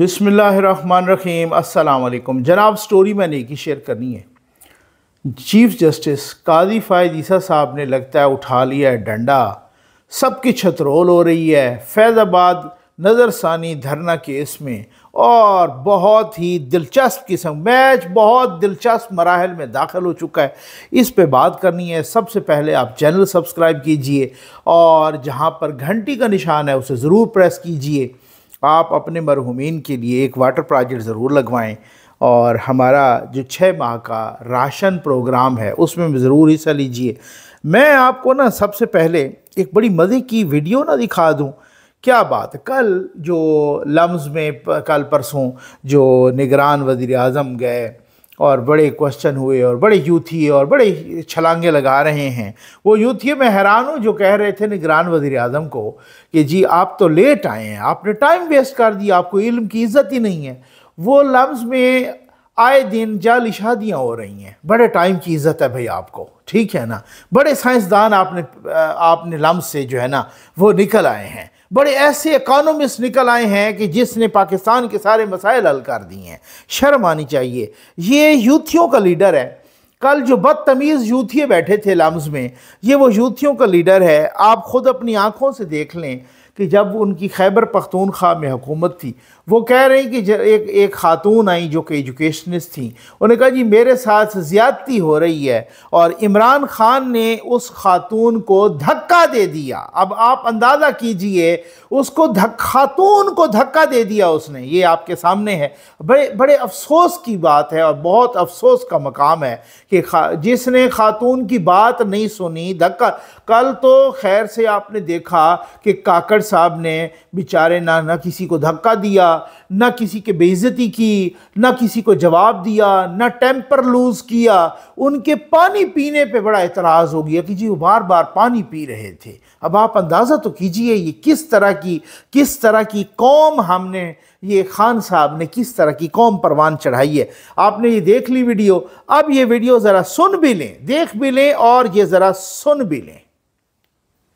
बिसमीम अल्लाम जनाब स्टोरी मैंने एक ही शेयर करनी है चीफ जस्टिस काजी फ़ायद ईसा साहब ने लगता है उठा लिया है डंडा सबकी छतरोल हो रही है फैज़ाबाद नज़रसानी धरना केस में और बहुत ही दिलचस्प किस्म मैच बहुत दिलचस्प मराहल में दाखिल हो चुका है इस पे बात करनी है सबसे पहले आप चैनल सब्सक्राइब कीजिए और जहाँ पर घंटी का निशान है उसे ज़रूर प्रेस कीजिए आप अपने मरहुमीन के लिए एक वाटर प्रोजेक्ट ज़रूर लगवाएं और हमारा जो छः माह का राशन प्रोग्राम है उसमें ज़रूर हिस्सा लीजिए मैं आपको ना सबसे पहले एक बड़ी मज़े की वीडियो ना दिखा दूँ क्या बात कल जो लम्स में कल परसों जो निगरान वज़ी अजम गए और बड़े क्वेश्चन हुए और बड़े यूथिए और बड़े छलांगे लगा रहे हैं वो यूथिए मैं हैरान हूँ जो कह रहे थे निगरान वजीर अजम को कि जी आप तो लेट आए हैं आपने टाइम वेस्ट कर दिया आपको इल्म की इज्जत ही नहीं है वो लम्स में आए दिन जाली शादियाँ हो रही हैं बड़े टाइम की इज्जत है भाई आपको ठीक है ना बड़े साइंसदान आपने आपने लम्स से जो है ना वो निकल आए हैं बड़े ऐसे इकानमिस्ट निकल आए हैं कि जिसने पाकिस्तान के सारे मसाइल हल कर दिए हैं शर्म आनी चाहिए ये यूथियों का लीडर है कल जो बदतमीज़ यूथिये बैठे थे लम्स में ये वो यूथियों का लीडर है आप ख़ुद अपनी आँखों से देख लें कि जब उनकी खैबर पख्तूनख्वा में हुकूमत थी वो कह रही कि एक एक खातून आई जो कि एजुकेशनिस्ट थी उन्होंने कहा जी मेरे साथ ज़्यादती हो रही है और इमरान ख़ान ने उस खातून को धक्का दे दिया अब आप अंदाज़ा कीजिए उसको धक खातून को धक्का दे दिया उसने ये आपके सामने है बड़े बड़े अफसोस की बात है और बहुत अफसोस का मकाम है कि खा, जिसने खातून की बात नहीं सुनी धक्का कल तो खैर से आपने देखा कि काकड़ साहब ने बेचारे ना ना किसी को धक्का दिया ना किसी के बेइज्जती की ना किसी को जवाब दिया ना टेम्पर लूज़ किया उनके पानी पीने पे बड़ा एतराज़ हो गया कि जी वो बार बार पानी पी रहे थे अब आप अंदाज़ा तो कीजिए ये किस तरह की किस तरह की कौम हमने ये खान साहब ने किस तरह की कौम परवान चढ़ाई है आपने ये देख ली वीडियो अब ये वीडियो ज़रा सुन भी लें देख भी लें और ये ज़रा सुन भी लें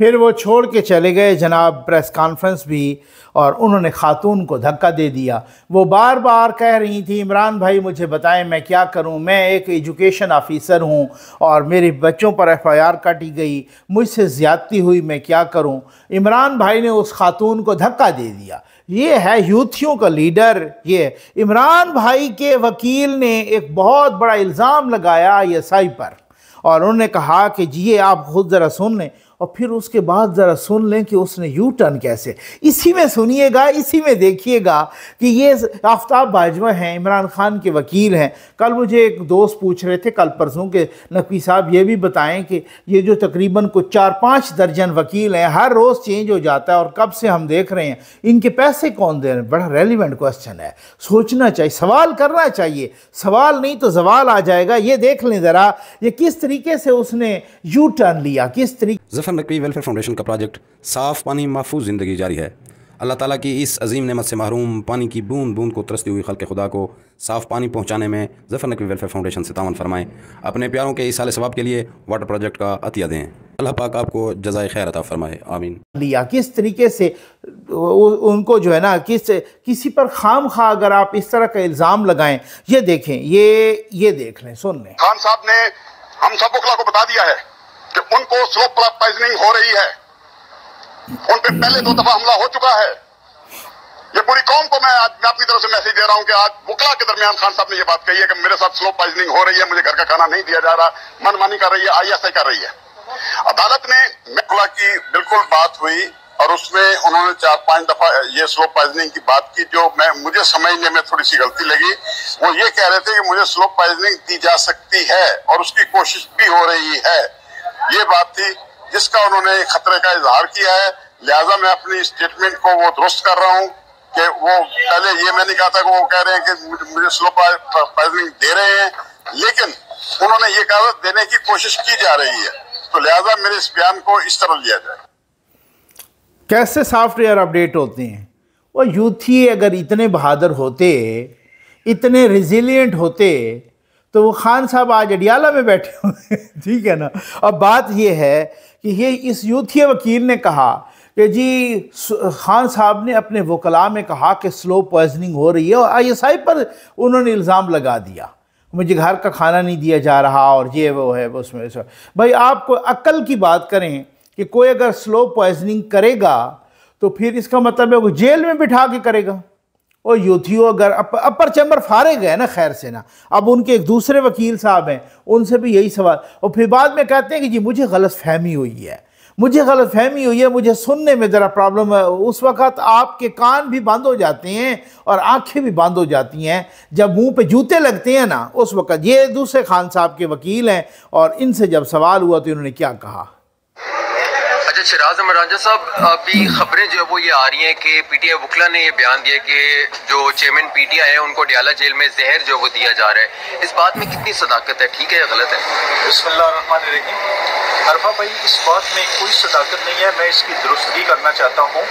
फिर वो छोड़ के चले गए जनाब प्रेस कॉन्फ्रेंस भी और उन्होंने खातून को धक्का दे दिया वो बार बार कह रही थी इमरान भाई मुझे बताएं मैं क्या करूं मैं एक एजुकेशन ऑफिसर हूं और मेरे बच्चों पर एफआईआर काटी गई मुझसे ज़्यादती हुई मैं क्या करूं इमरान भाई ने उस खातून को धक्का दे दिया ये है यूथियों का लीडर ये इमरान भाई के वकील ने एक बहुत बड़ा इल्ज़ाम लगाया ये आई पर और उन्होंने कहा कि जी आप खुद ज़रा सुन लें और फिर उसके बाद ज़रा सुन लें कि उसने यू टर्न कैसे इसी में सुनिएगा इसी में देखिएगा कि ये आफ्ताब बाजवा हैं इमरान खान के वकील हैं कल मुझे एक दोस्त पूछ रहे थे कल परसों के नकवी साहब ये भी बताएं कि ये जो तकरीबन कुछ चार पाँच दर्जन वकील हैं हर रोज़ चेंज हो जाता है और कब से हम देख रहे हैं इनके पैसे कौन दे रहे हैं बड़ा रेलिवेंट क्वेश्चन है सोचना चाहिए सवाल करना चाहिए सवाल नहीं तो जवाल आ जाएगा ये देख लें ज़रा ये किस तरीके से उसने यू टर्न लिया किस तरीके मौसम नकवी वेलफेयर फाउंडेशन का प्रोजेक्ट साफ़ पानी महफूज ज़िंदगी जारी है अल्लाह ताला की इस अजीम नमत से महरूम पानी की बूंद बूंद को तरसती हुई खल्क खुदा को साफ़ पानी पहुँचाने में जफर नकवी वेलफेयर फाउंडेशन से तावन फरमाएं अपने प्यारों के इस साल सवाब के लिए वाटर प्रोजेक्ट का अतिया दें अल्लाह पाक आपको जजाय खैर अता फरमाए आमीन लिया किस तरीके से उनको जो है ना किस किसी पर खाम खा अगर आप इस तरह का इल्ज़ाम लगाएं ये देखें ये ये देख लें सुन लें खान साहब ने हम सब को बता दिया है कि उनको स्लो प्राइजनिंग हो रही है उन पर पहले दो दफा हमला हो चुका है ये पूरी कौम को मैं आज मैं अपनी तरफ से मैसेज दे रहा हूं कि आज बुकला के दरमियान खान साहब ने ये बात कही है कि मेरे साथ स्लो पॉइजनिंग हो रही है मुझे घर का खाना नहीं दिया जा रहा मनमानी कर रही है आईएसआई कर रही है अदालत ने बुकला की बिल्कुल बात हुई और उसमें उन्होंने चार पांच दफा ये स्लो पॉइजनिंग की बात की जो मैं मुझे समझने में थोड़ी सी गलती लगी वो ये कह रहे थे कि मुझे स्लो पॉइजनिंग दी जा सकती है और उसकी कोशिश भी हो रही है ये बात थी जिसका उन्होंने खतरे का इजहार किया है लिहाजा मैं अपनी स्टेटमेंट को वो दुरुस्त कर रहा हूँ कि वो पहले ये मैंने नहीं कहा था कि वो कह रहे हैं कि मुझे स्लो प्राइजिंग दे रहे हैं लेकिन उन्होंने ये कहा देने की कोशिश की जा रही है तो लिहाजा मेरे इस बयान को इस तरह लिया जाए कैसे सॉफ्टवेयर अपडेट होते हैं वो यूथी अगर इतने बहादुर होते इतने रिजिलियंट होते तो वो खान साहब आज अडियाला में बैठे हुए ठीक है ना अब बात ये है कि ये इस यूथी वकील ने कहा कि जी खान साहब ने अपने वकला में कहा कि स्लो पॉइजनिंग हो रही है और आईएसआई पर उन्होंने इल्ज़ाम लगा दिया मुझे घर का खाना नहीं दिया जा रहा और ये वो है वो उसमें भाई आपको अक्ल की बात करें कि कोई अगर स्लो पॉइजनिंग करेगा तो फिर इसका मतलब है वो जेल में बिठा के करेगा और यूथियो अगर अपर, अपर चैम्बर फारिग है ना खैर से ना अब उनके एक दूसरे वकील साहब हैं उनसे भी यही सवाल और फिर बाद में कहते हैं कि जी मुझे गलत फहमी हुई है मुझे गलत फहमी हुई है मुझे सुनने में ज़रा प्रॉब्लम है उस वक्त आपके कान भी बंद हो जाते हैं और आंखें भी बंद हो जाती हैं जब मुंह पे जूते लगते हैं ना उस वक्त ये दूसरे खान साहब के वकील हैं और इनसे जब सवाल हुआ तो इन्होंने क्या कहा अच्छा शराज अहमद रांझा साहब अभी खबरें जो है वो ये आ रही हैं कि पीटीआई वकला ने ये बयान दिया कि जो चेयरमैन पीटीआई है उनको डियाला जेल में जहर जो है वो दिया जा रहा है इस बात में कितनी सदाकत है ठीक है या गलत है अरफा भाई इस बात में कोई सदाकत नहीं है मैं इसकी दुरुस्ती करना चाहता हूँ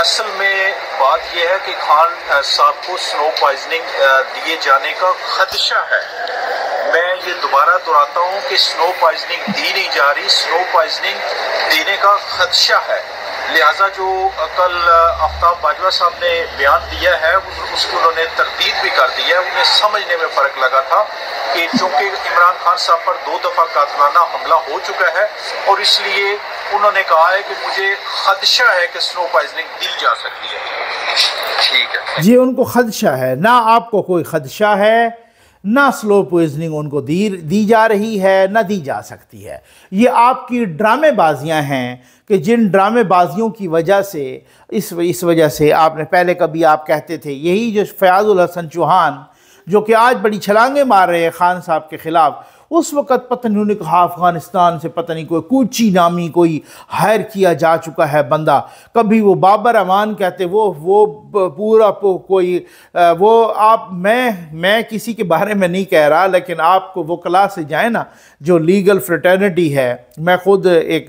असल में बात यह है कि खान साहब को स्नो पॉइजनिंग दिए जाने का खदशा है मैं ये दोबारा दोहराता हूँ कि स्नो पॉइजनिंग दी नहीं जा रही स्नो पॉइजनिंग देने का खदशा है लिहाजा जो कल आफ्ताब बाजवा साहब ने बयान दिया है उसको उन्होंने तरदीद भी कर दी है उन्हें समझने में फ़र्क लगा था कि चूंकि इमरान खान साहब पर दो दफ़ा कातलाना हमला हो चुका है और इसलिए उन्होंने कहा है कि मुझे खदशा है कि स्नो पॉइजनिंग दी जा सकती है ठीक है जी उनको खदशा है ना आपको कोई खदशा है ना स्लो पोइजनिंग उनको दी दी जा रही है ना दी जा सकती है ये आपकी ड्रामेबाजियां हैं कि जिन ड्रामेबाजियों की वजह से इस इस वजह से आपने पहले कभी आप कहते थे यही जो फ़याज़ुल हसन चौहान जो कि आज बड़ी छलांगे मार रहे हैं खान साहब के ख़िलाफ़ उस वक़्त पता नहीं उन्होंने कहा अफ़गानिस्तान से पता नहीं कोई कूची नामी कोई हायर किया जा चुका है बंदा कभी वो बाबर अमान कहते वो वो पूरा पो, कोई वो आप मैं मैं किसी के बारे में नहीं कह रहा लेकिन आपको वो क्लास से जाए ना जो लीगल फ्रेटर्निटी है मैं ख़ुद एक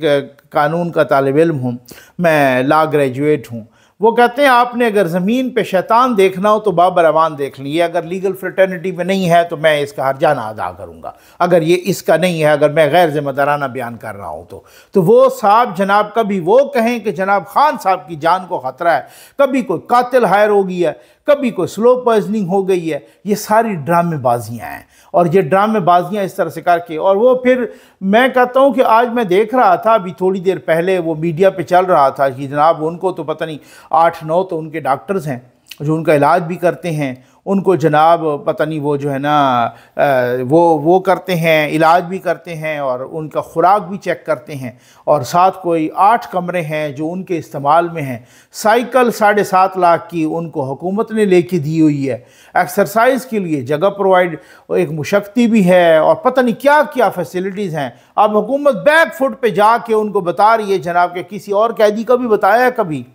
कानून का तालब इम हूँ मैं ला ग्रेजुएट हूँ वो कहते हैं आपने अगर ज़मीन पे शैतान देखना हो तो बाबर रवान देख लिए अगर लीगल फ्रटर्निटी में नहीं है तो मैं इसका हर जाना अदा करूँगा अगर ये इसका नहीं है अगर मैं गैर ज़िम्मेदाराना बयान कर रहा हूँ तो तो वो साहब जनाब कभी वो कहें कि जनाब खान साहब की जान को ख़तरा है कभी कोई कातिल हायर हो है कभी कोई स्लो पॉइजनिंग हो गई है ये सारी ड्रामेबाजियाँ हैं और ये ड्रामेबाजियाँ इस तरह से करके और वो फिर मैं कहता हूँ कि आज मैं देख रहा था अभी थोड़ी देर पहले वो मीडिया पे चल रहा था कि जनाब उनको तो पता नहीं आठ नौ तो उनके डॉक्टर्स हैं जो उनका इलाज भी करते हैं उनको जनाब पता नहीं वो जो है ना वो वो करते हैं इलाज भी करते हैं और उनका ख़ुराक भी चेक करते हैं और साथ कोई आठ कमरे हैं जो उनके इस्तेमाल में हैं साइकिल साढ़े सात लाख की उनको हुकूमत ने लेके दी हुई है एक्सरसाइज के लिए जगह प्रोवाइड एक मुशक्ति भी है और पता नहीं क्या क्या फैसिलिटीज़ हैं अब हुकूमत बैक फुट पर जाके उनको बता रही है जनाब के किसी और कैदी का भी बताया कभी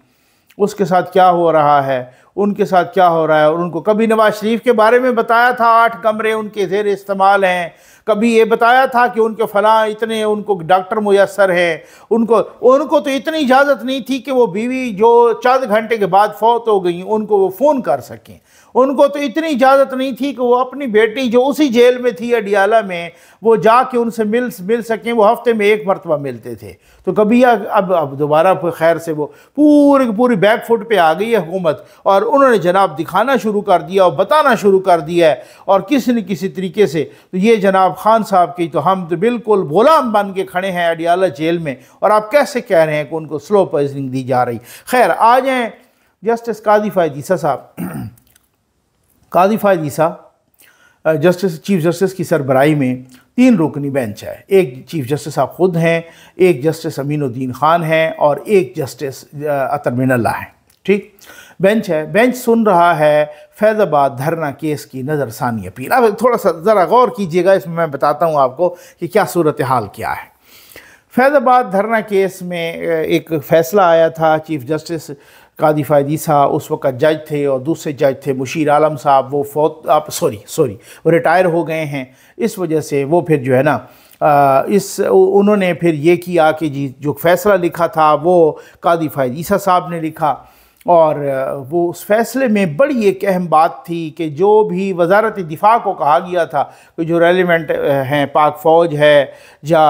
उसके साथ क्या हो रहा है उनके साथ क्या हो रहा है और उनको कभी नवाज शरीफ के बारे में बताया था आठ कमरे उनके जेर इस्तेमाल हैं कभी ये बताया था कि उनके फलां इतने उनको डॉक्टर मुयसर है उनको उनको तो इतनी इजाज़त नहीं थी कि वो बीवी जो चंद घंटे के बाद फौत हो गई उनको वो फ़ोन कर सकें उनको तो इतनी इजाज़त नहीं थी कि वो अपनी बेटी जो उसी जेल में थी अडियाला में वो जाके उनसे मिल मिल सकें वो हफ्ते में एक मरतबा मिलते थे तो कभी अब अब दोबारा खैर से वो पूरी पूरी बैक फुट पर आ गई है हुकूमत और उन्होंने जनाब दिखाना शुरू कर दिया और बताना शुरू कर दिया है और किसी न किसी तरीके से तो ये जनाब खान साहब की तो हम तो बिल्कुल गुलाम बन के खड़े हैं अडियाला जेल में और आप कैसे कह रहे हैं कि उनको स्लो पॉइजनिंग दी जा रही खैर आ जाएँ जस्टिस कादिफा जीसा साहब Qazi Faez Isa justice chief justice की सरबराही में तीन रुकनी बेंच है एक चीफ जस्टिस आप खुद हैं एक जस्टिस अमीनुद्दीन ख़ान हैं और एक जस्टिस अतर मिनल्ला हैं ठीक बेंच है बेंच सुन रहा है फैज़ाबाद धरना केस की नज़रसानी अपील अब थोड़ा सा ज़रा गौर कीजिएगा इसमें मैं बताता हूँ आपको कि क्या सूरत हाल क्या है फैज़ाबाद धरना केस में एक फ़ैसला आया था चीफ जस्टिस कादी फायदी साहब उस वक्त जज थे और दूसरे जज थे मुशीर आलम साहब वो फौत आप सॉरी सॉरी वो रिटायर हो गए हैं इस वजह से वो फिर जो है ना आ, इस उन्होंने फिर ये किया कि जी जो फैसला लिखा था वो कादी फायद ईसा साहब ने लिखा और वो उस फैसले में बड़ी एक अहम बात थी कि जो भी वजारत दिफा को कहा गया था कि जो रेलिवेंट हैं पाक फ़ौज है या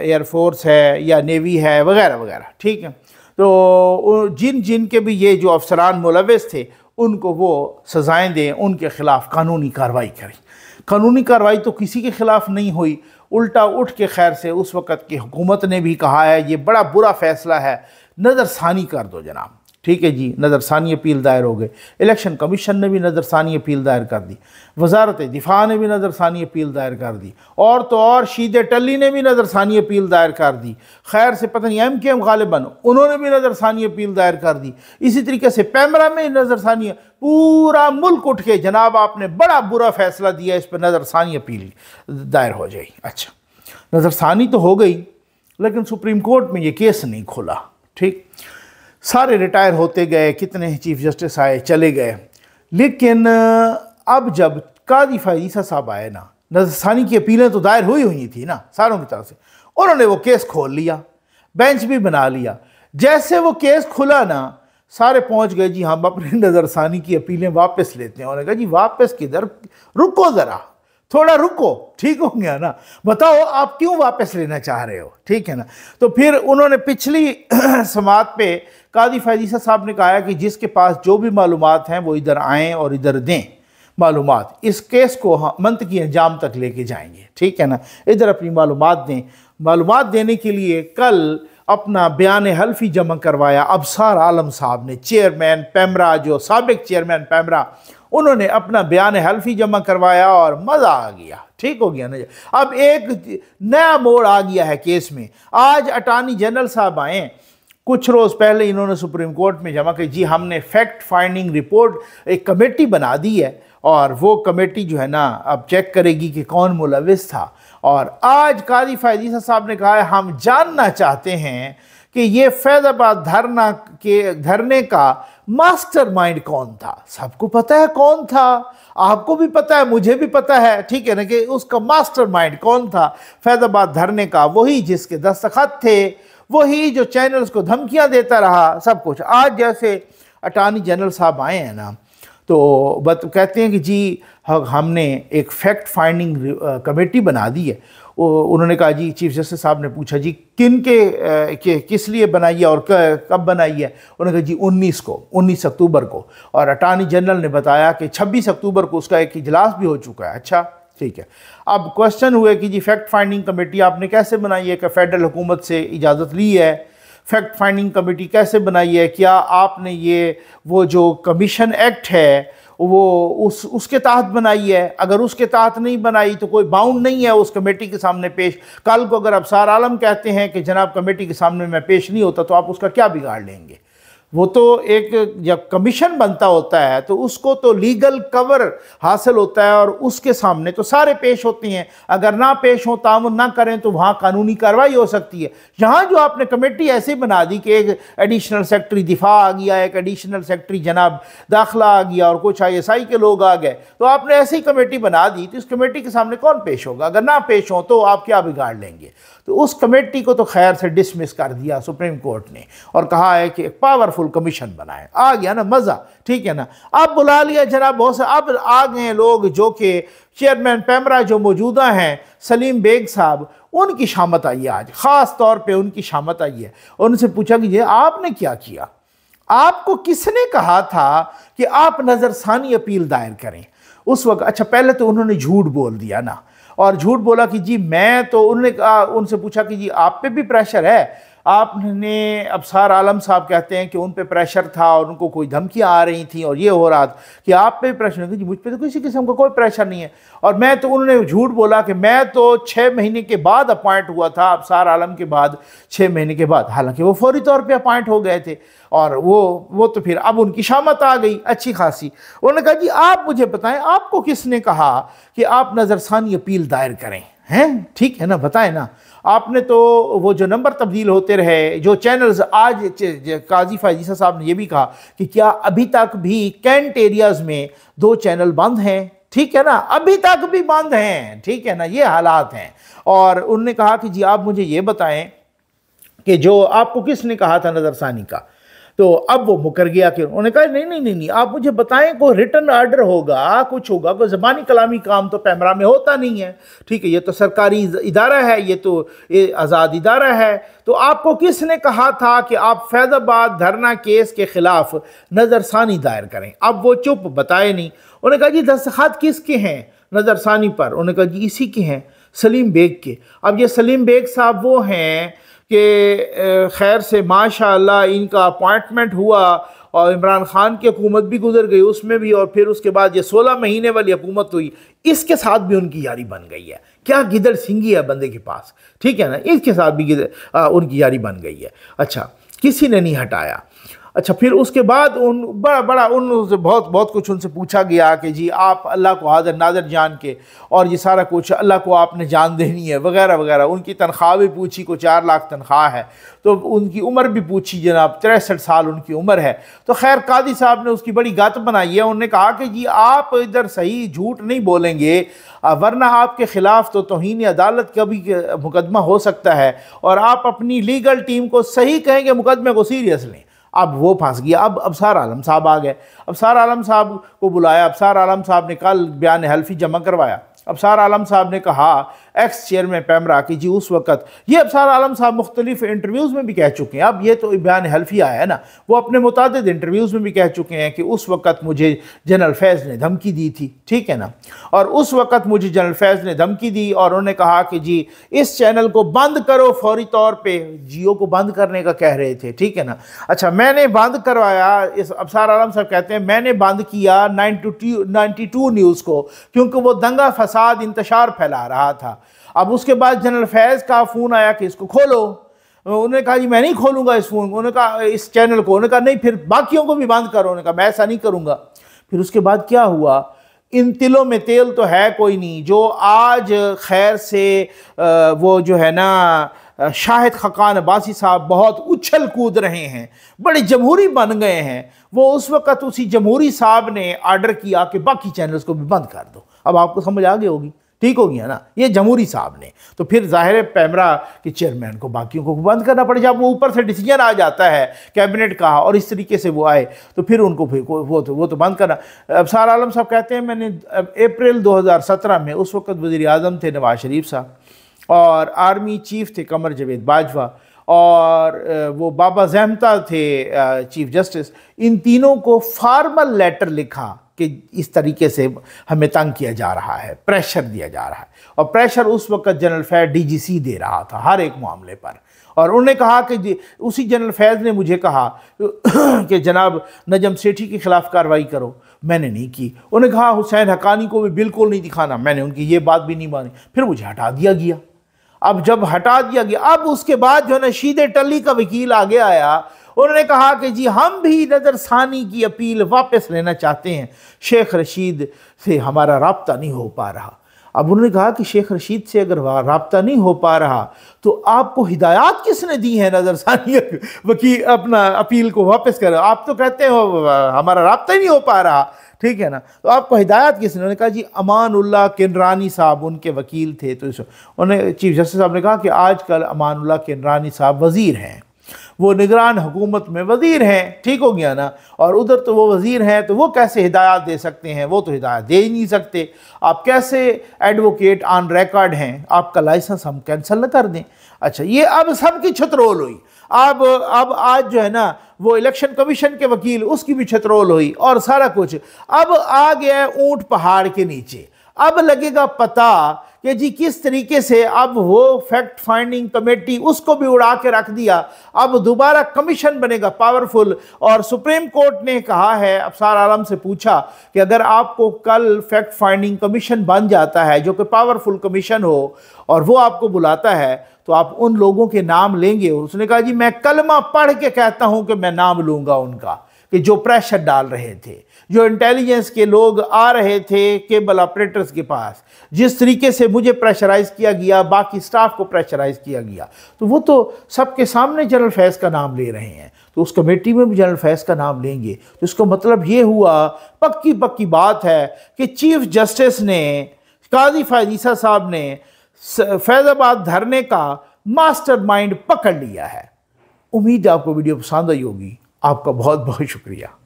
एयरफोर्स है या नेवी है वगैरह वगैरह ठीक है तो जिन जिन के भी ये जो अफसरान मुलवस थे उनको वो सज़ाएँ दें उनके ख़िलाफ़ कानूनी कार्रवाई करें कानूनी कार्रवाई तो किसी के ख़िलाफ़ नहीं हुई उल्टा उठ के खैर से उस वक़्त की हुकूमत ने भी कहा है ये बड़ा बुरा फ़ैसला है नज़रसानी कर दो जनाब ठीक है जी नज़रसानी अपील दायर हो गए इलेक्शन कमीशन ने भी नज़रसानी अपील दायर कर दी वजारत दिफा ने भी नज़रसानी अपील दायर कर दी और तो और शीद टली ने भी नज़रसानी अपील दायर कर दी खैर से पता नहीं एम के एम गालिबन उन्होंने भी नज़रसानी अपील दायर कर दी इसी तरीके से पैमरा में नज़रसानी पूरा मुल्क उठ के जनाब आपने बड़ा बुरा फैसला दिया इस पर नज़रसानी अपील दायर हो जाएगी अच्छा नज़रसानी तो हो गई लेकिन सुप्रीम कोर्ट में ये केस नहीं खोला ठीक सारे रिटायर होते गए कितने चीफ जस्टिस आए चले गए लेकिन अब जब कादी फायसा साहब आए ना नजरसानी की अपीलें तो दायर हुई हुई थी ना सारों की तरफ से उन्होंने वो केस खोल लिया बेंच भी बना लिया जैसे वो केस खुला ना सारे पहुंच गए जी हम अपनी नज़रसानी की अपीलें वापस लेते हैं उन्होंने कहा जी वापस किधर रुको ज़रा थोड़ा रुको ठीक हो गया ना बताओ आप क्यों वापस लेना चाह रहे हो ठीक है ना तो फिर उन्होंने पिछली समात पे कादी फैजीसा साहब ने कहा कि जिसके पास जो भी मालूम हैं वो इधर आएँ और इधर दें मालूम इस केस को हम मंत की अंजाम तक लेके जाएंगे ठीक है ना इधर अपनी मालूम दें मालूम देने के लिए कल अपना बयान हल्फी जमा करवाया अबसार आलम साहब ने चेयरमैन पैमरा जो सबक चेयरमैन पैमरा उन्होंने अपना बयान हल्फी जमा करवाया और मज़ा आ गया ठीक हो गया ना अब एक नया मोड़ आ गया है केस में आज अटारनी जनरल साहब आए कुछ रोज़ पहले इन्होंने सुप्रीम कोर्ट में जमा कर जी हमने फैक्ट फाइंडिंग रिपोर्ट एक कमेटी बना दी है और वो कमेटी जो है ना अब चेक करेगी कि कौन मुलविस था और आज काजी फैजीसा साहब ने कहा है हम जानना चाहते हैं कि ये फैज़ाबाद धरना के धरने का मास्टरमाइंड कौन था सबको पता है कौन था आपको भी पता है मुझे भी पता है ठीक है ना कि उसका मास्टरमाइंड कौन था फैजाबाद धरने का वही जिसके दस्तखत थे वही जो चैनल्स को धमकियां देता रहा सब कुछ आज जैसे अटानी जनरल साहब आए हैं ना तो बत कहते हैं कि जी हमने एक फैक्ट फाइंडिंग कमेटी बना दी है उन्होंने कहा जी चीफ जस्टिस साहब ने पूछा जी किन के, के किस लिए बनाई है और कब बनाई है उन्होंने कहा जी 19 को 19 अक्टूबर को और अटॉर्नी जनरल ने बताया कि 26 अक्टूबर को उसका एक इजलास भी हो चुका है अच्छा ठीक है अब क्वेश्चन हुए कि जी फैक्ट फाइंडिंग कमेटी आपने कैसे बनाई है कि फेडरल हुकूमत से इजाज़त ली है फैक्ट फाइंडिंग कमेटी कैसे बनाई है क्या आपने ये वो जो कमीशन एक्ट है वो उस उसके तहत बनाई है अगर उसके तहत नहीं बनाई तो कोई बाउंड नहीं है उस कमेटी के सामने पेश कल को अगर अबसार आलम कहते हैं कि जनाब कमेटी के सामने मैं पेश नहीं होता तो आप उसका क्या बिगाड़ लेंगे वो तो एक जब कमीशन बनता होता है तो उसको तो लीगल कवर हासिल होता है और उसके सामने तो सारे पेश होती हैं अगर ना पेश हो ताउन ना करें तो वहाँ कानूनी कार्रवाई हो सकती है यहाँ जो आपने कमेटी ऐसी बना दी कि एक एडिशनल सेक्रेटरी दिफा आ गया एक एडिशनल सेक्रेटरी जनाब दाखिला आ गया और कुछ आई एस आई के लोग आ गए तो आपने ऐसी कमेटी बना दी तो इस कमेटी के सामने कौन पेश होगा अगर ना पेश हो तो आप क्या बिगाड़ लेंगे तो उस कमेटी को तो खैर से डिसमिस कर दिया सुप्रीम कोर्ट ने और कहा है कि एक पावरफुल फुल कमीशन बनाए आ गया ना मज़ा ठीक है ना अब बुला लिया जनाब बहुत से अब आ गए लोग जो कि चेयरमैन पैमरा जो मौजूदा हैं सलीम बेग साहब उनकी शामत आई है आज ख़ास तौर पे उनकी शामत आई है और उनसे पूछा कि ये आपने क्या किया आपको किसने कहा था कि आप नज़रसानी अपील दायर करें उस वक्त अच्छा पहले तो उन्होंने झूठ बोल दिया ना और झूठ बोला कि जी मैं तो उन्होंने उनसे पूछा कि जी आप पे भी प्रेशर है आपने अबसार आलम साहब कहते हैं कि उन पर प्रेशर था और उनको कोई धमकियाँ आ रही थी और ये हो रहा था कि आप पे प्रेशर नहीं जी मुझ पर तो किसी किस्म का कोई प्रेशर नहीं है और मैं तो उन्होंने झूठ बोला कि मैं तो छः महीने के बाद अपॉइंट हुआ था अबसार आलम के बाद छः महीने के बाद हालांकि वो फौरी तौर पर अपॉइंट हो गए थे और वो वो तो फिर अब उनकी शामत आ गई अच्छी खासी उन्होंने कहा जी आप मुझे बताएं आपको किसने कहा कि आप नज़रसानी अपील दायर करें हैं ठीक है ना बताएं ना आपने तो वो जो नंबर तब्दील होते रहे जो चैनल्स आज काजी फायजीसा साहब ने यह भी कहा कि क्या अभी तक भी कैंट एरियाज़ में दो चैनल बंद हैं ठीक है ना अभी तक भी बंद हैं ठीक है ना ये हालात हैं और उनने कहा कि जी आप मुझे ये बताएं कि जो आपको किसने कहा था नज़रसानी का तो अब वो मुकर गया कि उन्होंने कहा नहीं नहीं नहीं नहीं आप मुझे बताएं कोई रिटर्न आर्डर होगा कुछ होगा कोई ज़बानी कलामी काम तो पैमरा में होता नहीं है ठीक है ये तो सरकारी इदारा है ये तो ये आज़ाद इदारा है तो आपको किसने कहा था कि आप फैज़ाबाद धरना केस के ख़िलाफ़ नज़रसानी दायर करें अब वो चुप बताए नहीं उन्होंने कहा जी किस किसके हैं नज़रसानी पर उन्होंने कहा जी इसी के हैं सलीम बेग के अब ये सलीम बेग साहब वो हैं कि खैर से माशा इनका अपॉइंटमेंट हुआ और इमरान ख़ान की हुकूमत भी गुजर गई उसमें भी और फिर उसके बाद ये सोलह महीने वाली हुकूमत हुई इसके साथ भी उनकी यारी बन गई है क्या गिदड़ सिंगी है बंदे के पास ठीक है ना इसके साथ भी गिदड़ उनकी यारी बन गई है अच्छा किसी ने नहीं हटाया अच्छा फिर उसके बाद उन बड़ा बड़ा उन बहुत बहुत कुछ उनसे पूछा गया कि जी आप अल्लाह को हाजिर नाजर जान के और ये सारा कुछ अल्लाह को आपने जान देनी है वगैरह वगैरह उनकी तनख्वाह भी पूछी को चार लाख तनख्वाह है तो उनकी उम्र भी पूछी जनाब तिरसठ साल उनकी उम्र है तो खैर कादी साहब ने उसकी बड़ी गात बनाई है उन्होंने कहा कि जी आप इधर सही झूठ नहीं बोलेंगे वरना आपके ख़िलाफ़ तो तोहन अदालत का भी मुकदमा हो सकता है और आप अपनी लीगल टीम को सही कहेंगे मुकदमे को सीरियस लें अब वो फंस गया अब अबसार आलम साहब आ गए अबसार आलम साहब को बुलाया अबसार आलम साहब ने कल बयान हल्फी जमा करवाया अबसार आलम साहब ने कहा एक्स चेयरमैन पैमरा कि जी उस वक्त ये अबसार आलम साहब मुख्तलिफ इंटरव्यूज़ में भी कह चुके हैं अब ये तो बयान हल्फी आया है ना वो अपने मुतद इंटरव्यूज़ में भी कह चुके हैं कि उस वक्त मुझे जनरल फैज़ ने धमकी दी थी ठीक है ना और उस वक्त मुझे जनरल फैज़ ने धमकी दी और उन्होंने कहा कि जी इस चैनल को बंद करो फौरी तौर पर जियो को बंद करने का कह रहे थे ठीक है ना अच्छा मैंने बंद करवाया इस अबसार आलम साहब कहते हैं मैंने बंद किया नाइनटी टू न्यूज़ को क्योंकि वो दंगा फसाद इंतशार फैला रहा था अब उसके बाद जनरल फैज़ का फ़ोन आया कि इसको खोलो उन्होंने कहा जी मैं नहीं खोलूंगा इस फ़ोन को उन्होंने कहा इस चैनल को उन्होंने कहा नहीं फिर बाकियों को भी बंद करो उन्होंने कहा मैं ऐसा नहीं करूँगा फिर उसके बाद क्या हुआ इन तिलों में तेल तो है कोई नहीं जो आज खैर से वो जो है ना शाहिद खकान अब्बासी साहब बहुत उछल कूद रहे हैं बड़े जमहूरी बन गए हैं वो उस वक़्त उसी जमहूरी साहब ने आर्डर किया कि बाकी चैनल्स को भी बंद कर दो अब आपको समझ आ गई होगी ठीक हो गया ना ये जमहूरी साहब ने तो फिर जाहिर है पैमरा के चेयरमैन को बाकियों को बंद करना पड़े जब वो ऊपर से डिसीजन आ जाता है कैबिनेट का और इस तरीके से वो आए तो फिर उनको फिर वो तो वो तो बंद करना अब सार आलम साहब कहते हैं मैंने अप्रैल 2017 में उस वक्त वज़ी अजम थे नवाज शरीफ साहब और आर्मी चीफ थे कमर जवेद बाजवा और वो बाबा जहमता थे चीफ जस्टिस इन तीनों को फार्मल लेटर लिखा कि इस तरीके से हमें तंग किया जा रहा है प्रेशर दिया जा रहा है और प्रेशर उस वक्त जनरल फैज डीजीसी दे रहा था हर एक मामले पर और उन्होंने कहा कि उसी जनरल फैज़ ने मुझे कहा कि जनाब नजम सेठी के ख़िलाफ़ कार्रवाई करो मैंने नहीं की उन्होंने कहा हुसैन हकानी को भी बिल्कुल नहीं दिखाना मैंने उनकी ये बात भी नहीं मानी फिर मुझे हटा दिया गया अब जब हटा दिया गया अब उसके बाद जो है ना शीधे टली का वकील आगे आया उन्होंने कहा कि जी हम भी नज़रसानी की अपील वापस लेना चाहते हैं शेख रशीद से हमारा रबता नहीं हो पा रहा अब उन्होंने कहा कि शेख रशीद से अगर रबता नहीं हो पा रहा तो आपको हिदायत किसने दी है नज़रसानी वकी अपना अपील को वापस करो आप तो कहते हो हमारा रबता ही नहीं हो पा रहा ठीक है ना तो आपको हिदायत किसने उन्होंने कहा जी अमानुल्ला किनरानी साहब उनके वकील थे तो उन्हें चीफ जस्टिस साहब ने कहा कि आजकल अमानुल्लाह किनरानी साहब वज़ीर हैं वो निगरान हुकूमत में वज़ीर हैं ठीक हो गया ना और उधर तो वो वज़ीर हैं तो वो कैसे हिदायत दे सकते हैं वो तो हिदायत दे ही नहीं सकते आप कैसे एडवोकेट ऑन रिकॉर्ड हैं आपका लाइसेंस हम कैंसिल न कर दें अच्छा ये अब सबकी छतरोल हुई अब अब आज जो है ना वो इलेक्शन कमीशन के वकील उसकी भी छतरोल हुई और सारा कुछ अब आ गया ऊँट पहाड़ के नीचे अब लगेगा पता कि जी किस तरीके से अब वो फैक्ट फाइंडिंग कमेटी उसको भी उड़ा के रख दिया अब दोबारा कमीशन बनेगा पावरफुल और सुप्रीम कोर्ट ने कहा है अफसार आलम से पूछा कि अगर आपको कल फैक्ट फाइंडिंग कमीशन बन जाता है जो कि पावरफुल कमीशन हो और वो आपको बुलाता है तो आप उन लोगों के नाम लेंगे उसने कहा जी मैं कलमा पढ़ के कहता हूं कि मैं नाम लूंगा उनका कि जो प्रेशर डाल रहे थे जो इंटेलिजेंस के लोग आ रहे थे केबल ऑपरेटर्स के पास जिस तरीके से मुझे प्रेशराइज किया गया बाकी स्टाफ को प्रेशराइज किया गया तो वो तो सबके सामने जनरल फैज़ का नाम ले रहे हैं तो उस कमेटी में भी जनरल फैज़ का नाम लेंगे तो इसका मतलब ये हुआ पक्की पक्की बात है कि चीफ जस्टिस ने काजी फैजीसा साहब ने फैज़ाबाद धरने का मास्टरमाइंड पकड़ लिया है उम्मीद आपको वीडियो पसंद आई होगी आपका बहुत बहुत शुक्रिया